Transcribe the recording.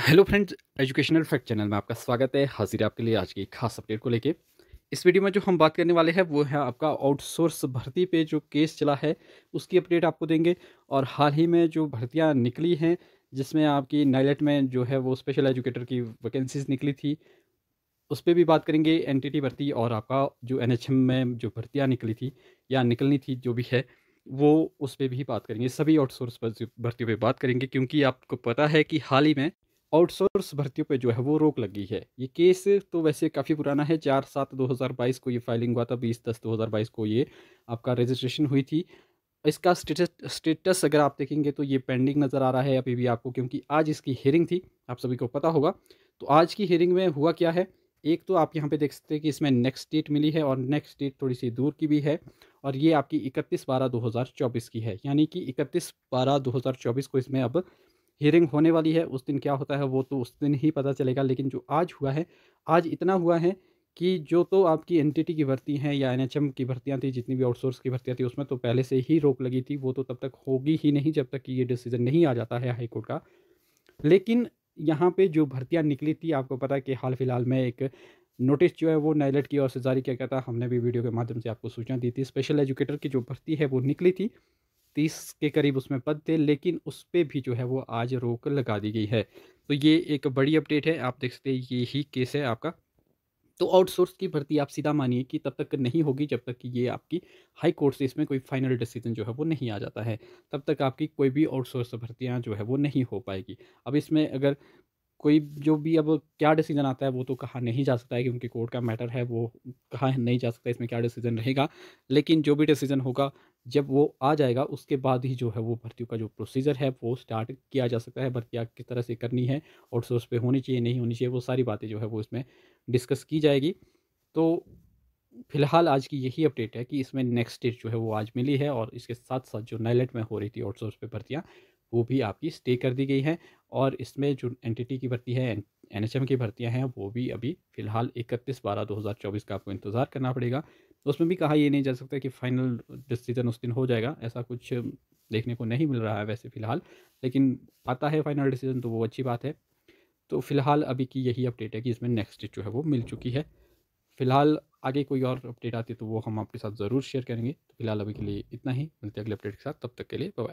hello friends educational fact channel में आपका स्वागत है हाजिर आपके लिए आज की खास अपडेट को लेके इस वीडियो में जो हम बात करने वाले हैं वो है आपका आउटसोर्स भर्ती पे जो केस चला है उसकी अपडेट आपको देंगे और हाल ही में जो भर्तियां निकली हैं जिसमें आपकी नाइलेट में जो है वो स्पेशल एजुकेटर की वैकेंसीज निकली थी उस पर भी बात करेंगे एन भर्ती और आपका जो एन में जो भर्तियाँ निकली थी या निकलनी थी जो भी है वो उस पर भी बात करेंगे सभी आउटसोर्स भर्तियों पर बात करेंगे क्योंकि आपको पता है कि हाल ही में आउटसोर्स भर्तियों पे जो है वो रोक लगी है ये केस तो वैसे काफ़ी पुराना है चार सात 2022 को ये फाइलिंग हुआ था बीस दस 2022 को ये आपका रजिस्ट्रेशन हुई थी इसका स्टेटस स्टेटस अगर आप देखेंगे तो ये पेंडिंग नज़र आ रहा है अभी भी आपको क्योंकि आज इसकी हेयरिंग थी आप सभी को पता होगा तो आज की हेयरिंग में हुआ क्या है एक तो आप यहाँ पे देख सकते हैं कि इसमें नेक्स्ट डेट मिली है और नेक्स्ट डेट थोड़ी सी दूर की भी है और ये आपकी इकतीस बारह दो हज़ार चौबीस की है यानी कि इकतीस बारह दो हज़ार चौबीस को इसमें अब हियरिंग होने वाली है उस दिन क्या होता है वो तो उस दिन ही पता चलेगा लेकिन जो आज हुआ है आज इतना हुआ है कि जो तो आपकी टी की भर्ती हैं या एनएचएम की भर्तियां थी जितनी भी आउटसोर्स की भर्तियां थी उसमें तो पहले से ही रोक लगी थी वो तो तब तक होगी ही नहीं जब तक कि ये डिसीजन नहीं आ जाता है हाईकोर्ट का लेकिन यहाँ पे जो भर्तियाँ निकली थी आपको पता है कि हाल फिलहाल में एक नोटिस जो है वो नाइलेट की ओर से जारी किया गया था हमने भी वीडियो के माध्यम से आपको सूचना दी थी स्पेशल एजुकेटर की जो भर्ती है वो निकली थी तीस के करीब उसमें पद थे लेकिन उस पर भी जो है वो आज रोक लगा दी गई है तो ये एक बड़ी अपडेट है आप देख सकते हैं ये ही केस है आपका तो आउटसोर्स की भर्ती आप सीधा मानिए कि तब तक नहीं होगी जब तक कि ये आपकी हाई कोर्ट से इसमें कोई फाइनल डिसीजन जो है वो नहीं आ जाता है तब तक आपकी कोई भी आउटसोर्स भर्तियाँ जो है वो नहीं हो पाएगी अब इसमें अगर कोई जो भी अब क्या डिसीज़न आता है वो तो कहा नहीं जा सकता है क्योंकि कोर्ट का मैटर है वो कहा नहीं जा सकता इसमें क्या डिसीज़न रहेगा लेकिन जो भी डिसीज़न होगा जब वो आ जाएगा उसके बाद ही जो है वो भर्तियों का जो प्रोसीजर है वो स्टार्ट किया जा सकता है भर्तियाँ किस तरह से करनी है आउटसोर्स पे होनी चाहिए नहीं होनी चाहिए वो सारी बातें जो है वो इसमें डिस्कस की जाएगी तो फिलहाल आज की यही अपडेट है कि इसमें नेक्स्ट डेट जो है वो आज मिली है और इसके साथ साथ जो नैलेट में हो रही थी आउटसोर्स पे भर्तियाँ वो भी आपकी स्टे कर दी गई है और इसमें जो एनटीटी की भर्ती है एन की भर्तियाँ हैं वो भी अभी फ़िलहाल इकतीस बारह दो हज़ार चौबीस का आपको इंतज़ार करना पड़ेगा उसमें भी कहा ये नहीं जा सकता कि फ़ाइनल डिसीज़न उस दिन हो जाएगा ऐसा कुछ देखने को नहीं मिल रहा है वैसे फ़िलहाल लेकिन आता है फाइनल डिसीज़न तो वो अच्छी बात है तो फ़िलहाल अभी की यही अपडेट है कि इसमें नेक्स्ट डेट जो है वो मिल चुकी है फ़िलहाल आगे कोई और अपडेट आती है तो वो हम आपके साथ ज़रूर शेयर करेंगे तो फिलहाल अभी के लिए इतना ही मिलते अगले अपडेट के साथ तब तक के लिए बाय